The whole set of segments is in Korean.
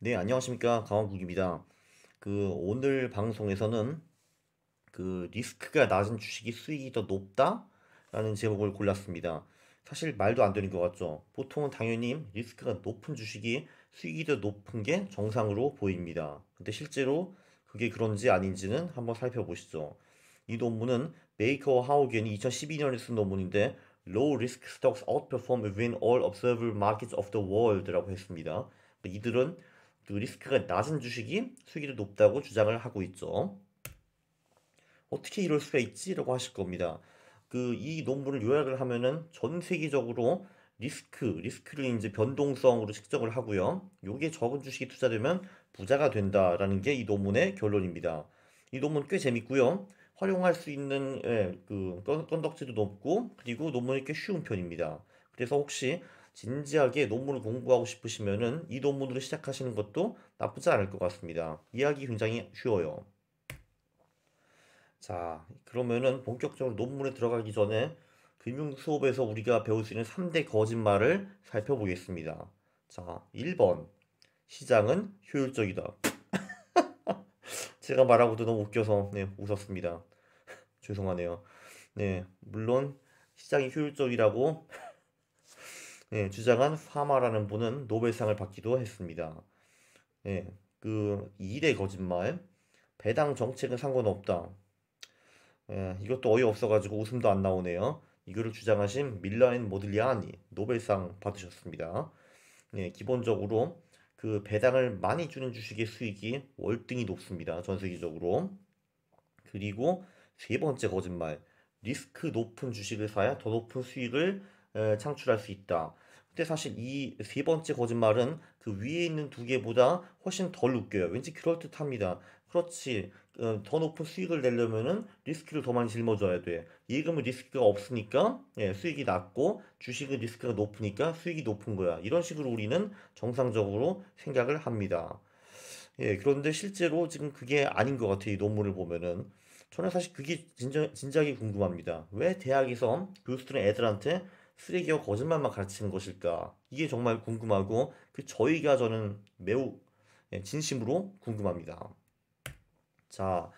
네, 안녕하십니까. 강원국입니다. 그, 오늘 방송에서는 그, 리스크가 낮은 주식이 수익이 더 높다? 라는 제목을 골랐습니다. 사실 말도 안 되는 것 같죠. 보통은 당연히 리스크가 높은 주식이 수익이 더 높은 게 정상으로 보입니다. 근데 실제로 그게 그런지 아닌지는 한번 살펴보시죠. 이 논문은 메이커와 하우겐이 2012년에 쓴 논문인데 Low Risk Stocks Outperform Within All Observable Markets of the World라고 했습니다. 이들은 그 리스크가 낮은 주식이 수익이 높다고 주장을 하고 있죠. 어떻게 이럴 수가 있지라고 하실 겁니다. 그 이 논문을 요약을 하면은 전 세계적으로 리스크, 리스크를 이제 변동성으로 측정을 하고요. 요게 적은 주식이 투자되면 부자가 된다라는 게 이 논문의 결론입니다. 이 논문 꽤 재밌고요. 활용할 수 있는 예, 그 건덕지도 높고 그리고 논문이 꽤 쉬운 편입니다. 그래서 혹시 진지하게 논문을 공부하고 싶으시면이 논문으로 시작하시는 것도 나쁘지 않을 것 같습니다. 이해하기 굉장히 쉬워요. 자, 그러면은 본격적으로 논문에 들어가기 전에 금융 수업에서 우리가 배울 수 있는 3대 거짓말을 살펴보겠습니다. 자, 1번. 시장은 효율적이다. 제가 말하고도 너무 웃겨서 네, 웃었습니다. 죄송하네요. 네, 물론 시장이 효율적이라고 예, 주장한 사마라는 분은 노벨상을 받기도 했습니다. 예, 그 일의 거짓말, 배당 정책은 상관없다. 예, 이것도 어이없어가지고 웃음도 안 나오네요. 이거를 주장하신 밀라인 모들리안이 노벨상 받으셨습니다. 예, 기본적으로 그 배당을 많이 주는 주식의 수익이 월등히 높습니다. 전 세계적으로. 그리고 세 번째 거짓말. 리스크 높은 주식을 사야 더 높은 수익을 창출할 수 있다. 근데 사실 이 세 번째 거짓말은 그 위에 있는 두 개보다 훨씬 덜 웃겨요. 왠지 그럴듯합니다. 그렇지. 어, 더 높은 수익을 내려면은 리스크를 더 많이 짊어져야 돼. 예금은 리스크가 없으니까 예, 수익이 낮고 주식은 리스크가 높으니까 수익이 높은 거야. 이런 식으로 우리는 정상적으로 생각을 합니다. 예, 그런데 실제로 지금 그게 아닌 것 같아요. 이 논문을 보면은. 저는 사실 그게 진작, 진작이 궁금합니다. 왜 대학에서 교수들은 애들한테 쓰레기와 거짓말만 가르치는 것일까? 이게 정말 궁금하고 그 저희가 저는 매우 예, 진심으로 궁금합니다. 자,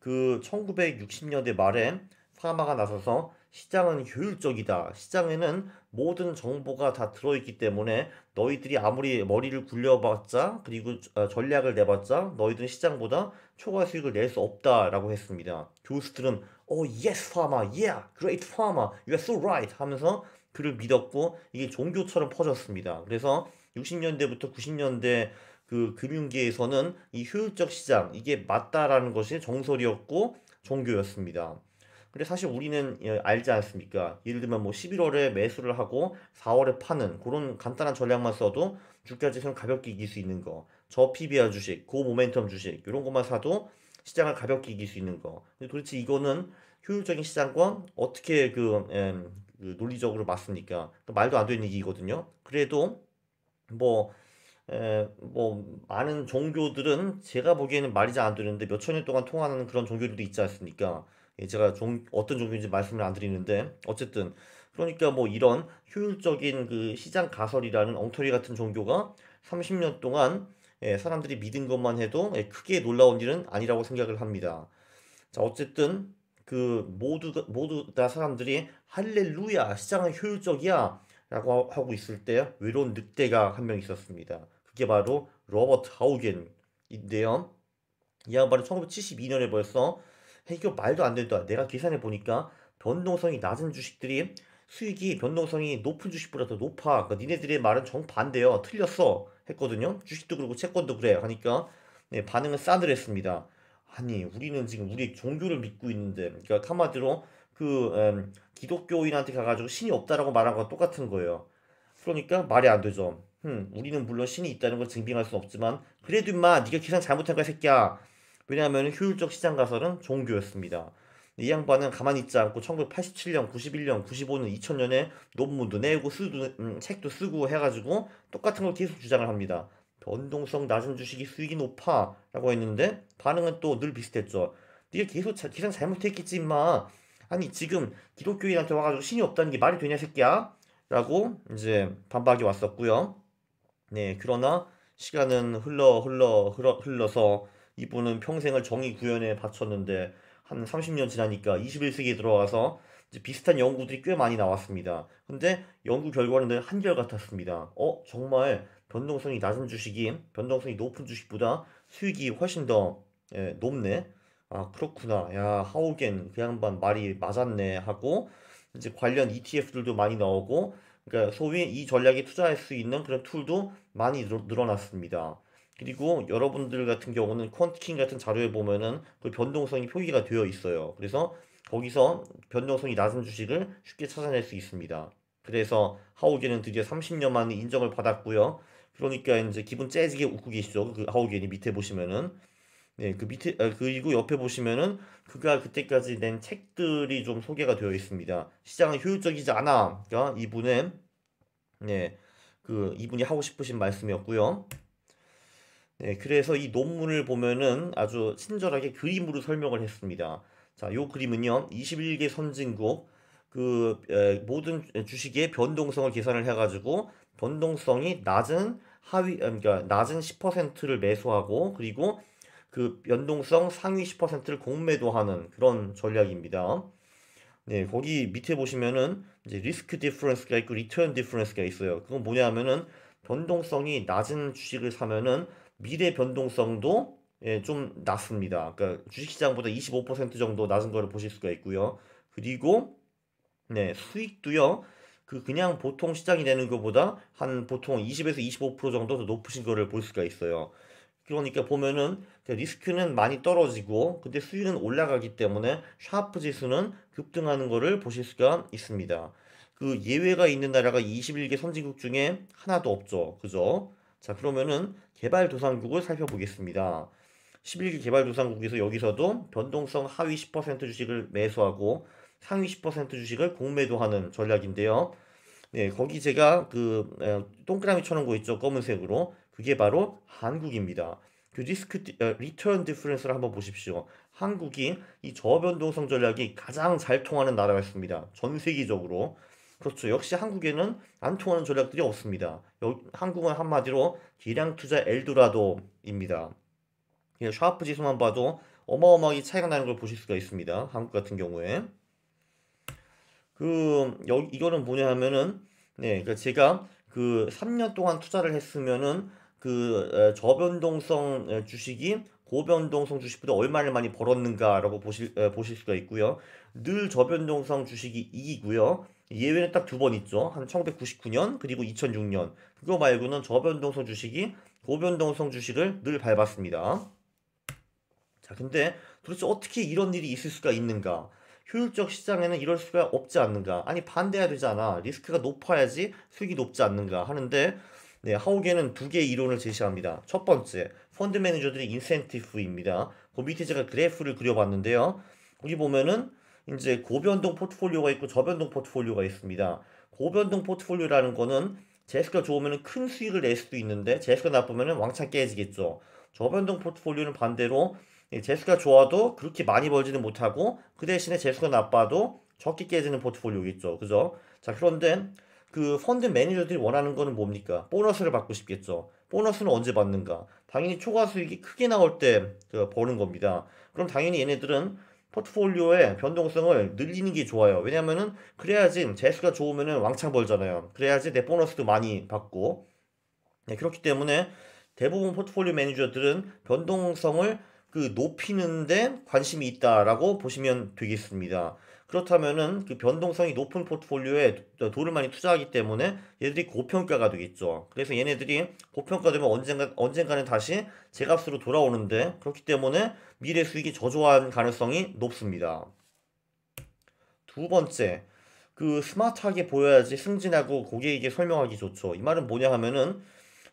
그 1960년대 말에 파마가 나서서 시장은 효율적이다. 시장에는 모든 정보가 다 들어있기 때문에 너희들이 아무리 머리를 굴려봤자 그리고 아, 전략을 내봤자 너희들은 시장보다 초과 수익을 낼 수 없다라고 했습니다. 교수들은 어 oh, yes farmer, y great f a r e r y o u right 하면서 그를 믿었고 이게 종교처럼 퍼졌습니다. 그래서 60년대부터 90년대 그 금융계에서는 이 효율적 시장 이게 맞다라는 것이 정설이었고 종교였습니다. 근데 사실 우리는 예, 알지 않습니까? 예를 들면 뭐 11월에 매수를 하고 4월에 파는 그런 간단한 전략만 써도 주가 지수는 가볍게 이길 수 있는 거. 저 PBR 주식, 고 모멘텀 주식 이런 것만 사도 시장을 가볍게 이길 수 있는 거. 근데 도대체 이거는 효율적인 시장과 어떻게 그 음, 그 논리적으로 맞으니까 말도 안 되는 얘기거든요. 그래도 뭐, 에, 뭐 많은 종교들은 제가 보기에는 말이 잘 안 되는데 몇 천 년 동안 통하는 그런 종교들도 있지 않습니까? 예, 제가 종, 어떤 종교인지 말씀을 안 드리는데 어쨌든 그러니까 뭐 이런 효율적인 그 시장 가설이라는 엉터리 같은 종교가 30년 동안 예, 사람들이 믿은 것만 해도 예, 크게 놀라운 일은 아니라고 생각을 합니다. 자 어쨌든 그 모두 모두 다 사람들이 할렐루야 시장은 효율적이야라고 하고 있을 때 외로운 늑대가 한 명 있었습니다. 그게 바로 로버트 하우겐인데요. 이 양반은 1972년에 벌써 이거 말도 안 된다. 내가 계산해 보니까 변동성이 낮은 주식들이 수익이 변동성이 높은 주식보다 더 높아. 그러니까 니네들의 말은 정반대요. 틀렸어. 했거든요. 주식도 그렇고 채권도 그래. 하니까 네, 반응은 싸늘했습니다. 아니 우리는 지금 우리 종교를 믿고 있는데 그러니까 한마디로 그 음, 기독교인한테 가가지고 신이 없다라고 말한 건 똑같은 거예요. 그러니까 말이 안 되죠. 음, 우리는 물론 신이 있다는 걸 증빙할 수 없지만 그래도 임마 네가 계산 잘못한 거야 새끼야. 왜냐하면 효율적 시장 가설은 종교였습니다. 이 양반은 가만히 있지 않고 1987년, 91년, 95년, 2000년에 논문도 내고 쓰도, 음, 책도 쓰고 해가지고 똑같은 걸 계속 주장을 합니다. 변동성 낮은 주식이 수익이 높아라고 했는데 반응은 또 늘 비슷했죠. 네가 계속 자, 계산 잘못했겠지 임마. 아니 지금 기독교인한테 와가지고 신이 없다는 게 말이 되냐 새끼야라고 이제 반박이 왔었고요. 네 그러나 시간은 흘러 흘러 흘러 흘러서 이분은 평생을 정의 구현에 바쳤는데 한 30년 지나니까 21세기에 들어와서 비슷한 연구들이 꽤 많이 나왔습니다. 근데 연구 결과는 한결 같았습니다. 어 정말 변동성이 낮은 주식이 변동성이 높은 주식보다 수익이 훨씬 더 예, 높네. 아 그렇구나. 야 하우겐 그 양반 말이 맞았네 하고 이제 관련 ETF들도 많이 나오고 그러니까 소위 이 전략에 투자할 수 있는 그런 툴도 많이 늘어났습니다. 그리고 여러분들 같은 경우는 퀀티킹 같은 자료에 보면은 그 변동성이 표기가 되어 있어요. 그래서 거기서 변동성이 낮은 주식을 쉽게 찾아낼 수 있습니다. 그래서 하우겐은 드디어 30년 만에 인정을 받았고요. 그러니까 이제 기분 째지게 웃고 계시죠. 그 하우겐이 밑에 보시면은 네, 그 밑에 아, 그리고 옆에 보시면은 그가 그때까지 낸 책들이 좀 소개가 되어 있습니다. 시장은 효율적이지 않아. 그러니까 이분의 네, 그 이분이 하고 싶으신 말씀이었고요. 네, 그래서 이 논문을 보면은 아주 친절하게 그림으로 설명을 했습니다. 자, 요 그림은요. 21개 선진국 그 에, 모든 주식의 변동성을 계산을 해 가지고 변동성이 낮은 하위 아, 그러니까 낮은 10%를 매수하고 그리고 그 연동성 상위 10%를 공매도하는 그런 전략입니다. 네, 거기 밑에 보시면은 이제 리스크 디퍼런스가 있고 리턴 디퍼런스가 있어요. 그건 뭐냐면은 변동성이 낮은 주식을 사면은 미래 변동성도 예, 좀 낮습니다. 그러니까 주식시장보다 25% 정도 낮은 거를 보실 수가 있고요. 그리고 네, 수익도요. 그 그냥 보통 시장이 되는 것보다 한 보통 20에서 25% 정도 더 높으신 거를 볼 수가 있어요. 그러니까 보면은 리스크는 많이 떨어지고 근데 수익은 올라가기 때문에 샤프 지수는 급등하는 거를 보실 수가 있습니다. 그 예외가 있는 나라가 21개 선진국 중에 하나도 없죠. 그죠? 자, 그러면은 개발도상국을 살펴보겠습니다. 11개 개발도상국에서 여기서도 변동성 하위 10% 주식을 매수하고 상위 10% 주식을 공매도하는 전략인데요. 네, 거기 제가 그 에, 동그라미 쳐놓은 거 있죠, 검은색으로. 그게 바로 한국입니다. 그 리스크 어, 리턴 디퍼런스를 한번 보십시오. 한국이 이 저변동성 전략이 가장 잘 통하는 나라가 있습니다. 전 세계적으로. 그렇죠. 역시 한국에는 안 통하는 전략들이 없습니다. 여, 한국은 한마디로 기량 투자 엘도라도입니다. 예, 샤프 지수만 봐도 어마어마하게 차이가 나는 걸 보실 수가 있습니다. 한국 같은 경우에. 그 여기 이거는 뭐냐 하면은 네, 그러니까 제가 그 3년 동안 투자를 했으면은 그 저변동성 주식이 고변동성 주식보다 얼마를 많이 벌었는가라고 보실 보실 수가 있고요. 늘 저변동성 주식이 이기고요. 예외는 딱 두 번 있죠. 한 1999년 그리고 2006년. 그거 말고는 저변동성 주식이 고변동성 주식을 늘 밟았습니다. 자, 근데 도대체 어떻게 이런 일이 있을 수가 있는가? 효율적 시장에는 이럴 수가 없지 않는가. 아니 반대해야 되잖아. 리스크가 높아야지 수익이 높지 않는가 하는데 네, 하우겐는두 개의 이론을 제시합니다. 첫 번째, 펀드 매니저들의 인센티브입니다. 그 밑에 제가 그래프를 그려봤는데요. 여기 보면은 이제 고변동 포트폴리오가 있고 저변동 포트폴리오가 있습니다. 고변동 포트폴리오라는 거는 재수가 좋으면 큰 수익을 낼 수도 있는데 재수가 나쁘면 왕창 깨지겠죠. 저변동 포트폴리오는 반대로 예, 재수가 좋아도 그렇게 많이 벌지는 못하고 그 대신에 재수가 나빠도 적게 깨지는 포트폴리오겠죠. 그죠? 자, 그런데 그 펀드 매니저들이 원하는 거는 뭡니까? 보너스를 받고 싶겠죠. 보너스는 언제 받는가? 당연히 초과 수익이 크게 나올 때 그, 버는 겁니다. 그럼 당연히 얘네들은 포트폴리오의 변동성을 늘리는 게 좋아요. 왜냐면은 그래야지 재수가 좋으면은 왕창 벌잖아요. 그래야지 내 보너스도 많이 받고. 네, 그렇기 때문에 대부분 포트폴리오 매니저들은 변동성을 그 높이는데 관심이 있다라고 보시면 되겠습니다. 그렇다면은 그 변동성이 높은 포트폴리오에 돈을 많이 투자하기 때문에 얘들이 고평가가 되겠죠. 그래서 얘네들이 고평가되면 언젠가 언젠가는 다시 제 값으로 돌아오는데 그렇기 때문에 미래 수익이 저조한 가능성이 높습니다. 두 번째, 그 스마트하게 보여야지 승진하고 고객에게 설명하기 좋죠. 이 말은 뭐냐 하면은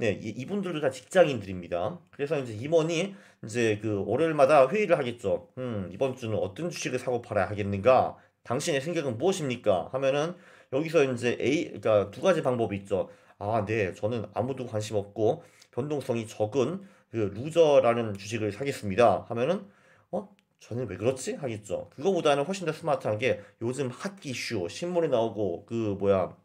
네, 이, 분들도다 직장인들입니다. 그래서 이제 임원이 이제 그 월요일마다 회의를 하겠죠. 음, 이번 주는 어떤 주식을 사고 팔아야 하겠는가? 당신의 생각은 무엇입니까? 하면은 여기서 이제 A 그러니까 두 가지 방법이 있죠. 아, 네. 저는 아무도 관심 없고 변동성이 적은 그 루저라는 주식을 사겠습니다. 하면은 어? 저는 왜 그렇지? 하겠죠. 그거보다는 훨씬 더 스마트한 게 요즘 핫 이슈 신문에 나오고 그 뭐야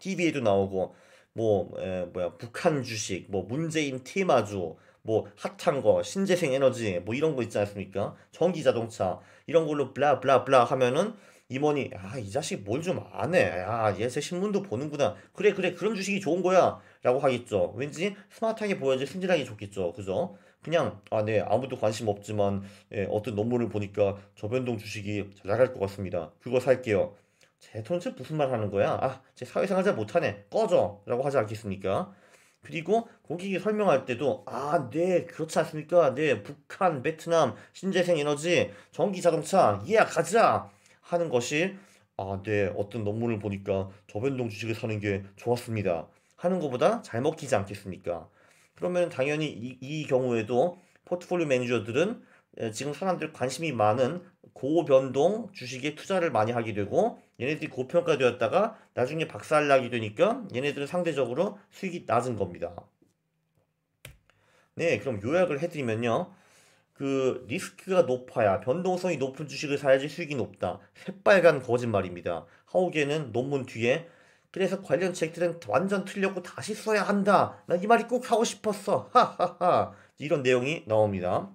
TV에도 나오고 뭐 에, 뭐야 북한 주식, 뭐 문재인 테마주, 뭐 핫한 거, 신재생 에너지 뭐 이런 거 있지 않습니까? 전기 자동차 이런 걸로 블라블라블라 하면은 임원이 아이 자식 뭘좀 아네 야얘새 신문도 보는구나 그래 그래 그런 주식이 좋은 거야 라고 하겠죠 왠지 스마트하게 보여야지 순진하게 좋겠죠 그죠 그냥 아네 아무도 관심 없지만 예, 어떤 논문을 보니까 저변동 주식이 잘 나갈 것 같습니다 그거 살게요 제톤체 무슨 말 하는 거야? 아, 제 사회생활 잘 못하네. 꺼져. 라고 하지 않겠습니까? 그리고 고객이 설명할 때도 아, 네, 그렇지 않습니까? 네, 북한, 베트남, 신재생 에너지, 전기 자동차, 이야, 예, 가자! 하는 것이 아, 네, 어떤 논문을 보니까 저변동 주식을 사는 게 좋았습니다. 하는 것보다 잘 먹히지 않겠습니까? 그러면 당연히 이, 이 경우에도 포트폴리오 매니저들은 지금 사람들 관심이 많은 고변동 주식에 투자를 많이 하게 되고 얘네들이 고평가되었다가 나중에 박살나게 되니까 얘네들은 상대적으로 수익이 낮은 겁니다. 네, 그럼 요약을 해드리면요. 그 리스크가 높아야 변동성이 높은 주식을 사야지 수익이 높다. 새빨간 거짓말입니다. 하우게는 논문 뒤에 그래서 관련 책들은 완전 틀렸고 다시 써야 한다. 나 이 말이 꼭 하고 싶었어. 하하하. 이런 내용이 나옵니다.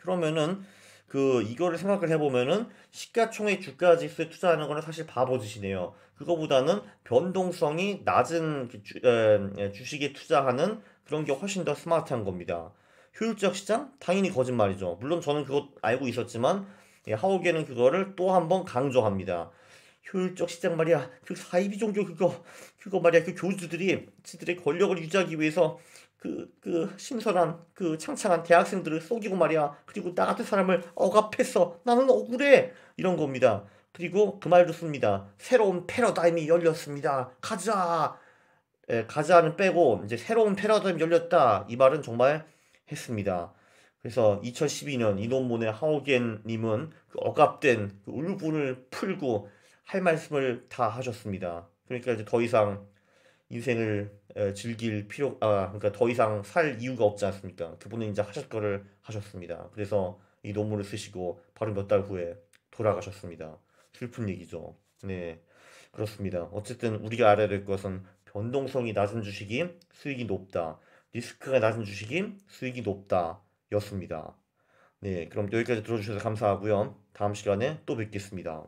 그러면은 그 이거를 생각을 해보면은 시가총액 주가 지수에 투자하는 거는 사실 바보 짓이네요. 그거보다는 변동성이 낮은 그 주, 에, 주식에 투자하는 그런 게 훨씬 더 스마트한 겁니다. 효율적 시장? 당연히 거짓말이죠. 물론 저는 그거 알고 있었지만 예, 하우게는 그거를 또 한 번 강조합니다. 효율적 시장 말이야. 그 사이비 종교 그거 그거 말이야. 그 교주들이 지들의 권력을 유지하기 위해서 그, 그, 신선한, 그, 창창한 대학생들을 속이고 말이야. 그리고 나 같은 사람을 억압했어. 나는 억울해. 이런 겁니다. 그리고 그 말도 씁니다. 새로운 패러다임이 열렸습니다. 가자! 예, 가자는 빼고, 이제 새로운 패러다임 이 열렸다. 이 말은 정말 했습니다. 그래서 2012년 이논문의 하오겐님은 그 억압된 그 울분을 풀고 할 말씀을 다 하셨습니다. 그러니까 이제 더 이상 인생을 즐길 필요 아 그러니까 더 이상 살 이유가 없지 않습니까? 그분은 이제 하실 거를 하셨습니다. 그래서 이 논문을 쓰시고 바로 몇 달 후에 돌아가셨습니다. 슬픈 얘기죠. 네 그렇습니다. 어쨌든 우리가 알아야 될 것은 변동성이 낮은 주식이 수익이 높다. 리스크가 낮은 주식이 수익이 높다. 였습니다. 네, 그럼 여기까지 들어주셔서 감사하고요. 다음 시간에 또 뵙겠습니다.